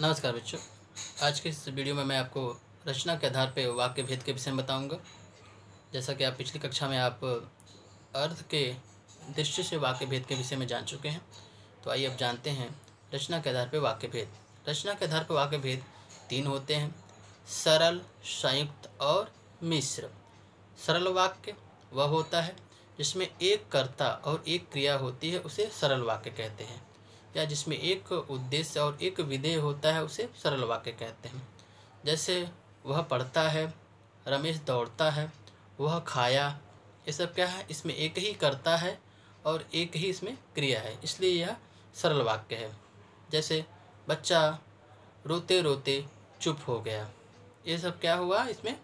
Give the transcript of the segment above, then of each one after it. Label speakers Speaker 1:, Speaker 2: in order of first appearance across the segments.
Speaker 1: नमस्कार बच्चों आज के इस वीडियो में मैं आपको रचना के आधार पर वाक्य भेद के विषय में बताऊंगा जैसा कि आप पिछली कक्षा में आप अर्थ के दृष्टि से वाक्य भेद के विषय में जान चुके हैं तो आइए अब जानते हैं रचना के आधार पर वाक्य भेद रचना के आधार पर वाक्य भेद तीन होते हैं सरल संयुक्त और मिश्र सरल वाक्य वह होता है जिसमें एक कर्ता और एक क्रिया होती है उसे सरल वाक्य कहते हैं या जिसमें एक उद्देश्य और एक विधेय होता है उसे सरल वाक्य कहते हैं जैसे वह पढ़ता है रमेश दौड़ता है वह खाया ये सब क्या है इसमें एक ही करता है और एक ही इसमें क्रिया है इसलिए यह सरल वाक्य है जैसे बच्चा रोते रोते चुप हो गया ये सब क्या हुआ इसमें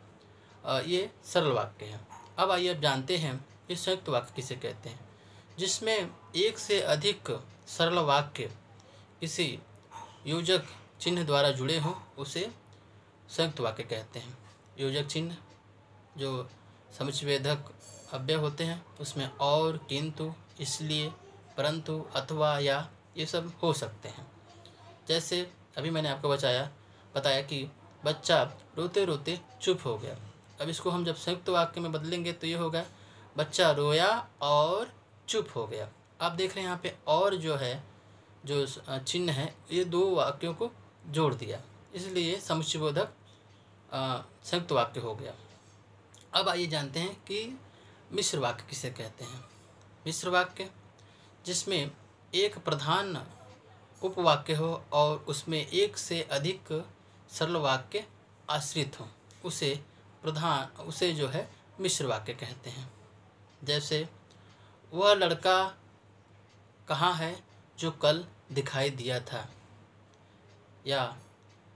Speaker 1: आ, ये सरल वाक्य है अब आइए अब जानते हैं ये संयुक्त वाक्य किसे कहते हैं जिसमें एक से अधिक सरल वाक्य किसी योजक चिन्ह द्वारा जुड़े हों उसे संयुक्त वाक्य कहते हैं योजक चिन्ह जो समुचवेदक अव्यय होते हैं उसमें और किंतु इसलिए परंतु अथवा या ये सब हो सकते हैं जैसे अभी मैंने आपको बचाया बताया कि बच्चा रोते रोते चुप हो गया अब इसको हम जब संयुक्त वाक्य में बदलेंगे तो ये होगा बच्चा रोया और चुप हो गया आप देख रहे हैं यहाँ पे और जो है जो चिन्ह है ये दो वाक्यों को जोड़ दिया इसलिए समुच्चयबोधक संयुक्त वाक्य हो गया अब आइए जानते हैं कि मिश्र वाक्य किसे कहते हैं मिश्र वाक्य जिसमें एक प्रधान उपवाक्य हो और उसमें एक से अधिक सरल वाक्य आश्रित हो उसे प्रधान उसे जो है मिश्र वाक्य कहते हैं जैसे वह लड़का कहाँ है जो कल दिखाई दिया था या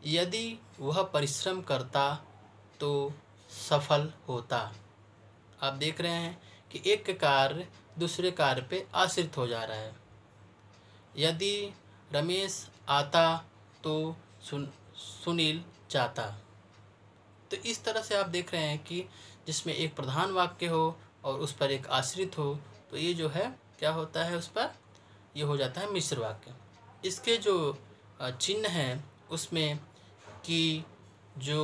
Speaker 1: यदि वह परिश्रम करता तो सफल होता आप देख रहे हैं कि एक कार्य दूसरे कार्य पे आश्रित हो जा रहा है यदि रमेश आता तो सुन सुनील जाता तो इस तरह से आप देख रहे हैं कि जिसमें एक प्रधान वाक्य हो और उस पर एक आश्रित हो तो ये जो है क्या होता है उस पर ये हो जाता है मिश्र वाक्य इसके जो चिन्ह हैं उसमें कि जो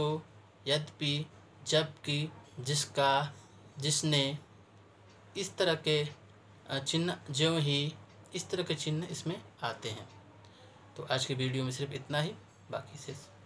Speaker 1: यद्यपि जबकि जिसका जिसने इस तरह के चिन्ह जो ही इस तरह के चिन्ह इसमें आते हैं तो आज के वीडियो में सिर्फ इतना ही बाकी से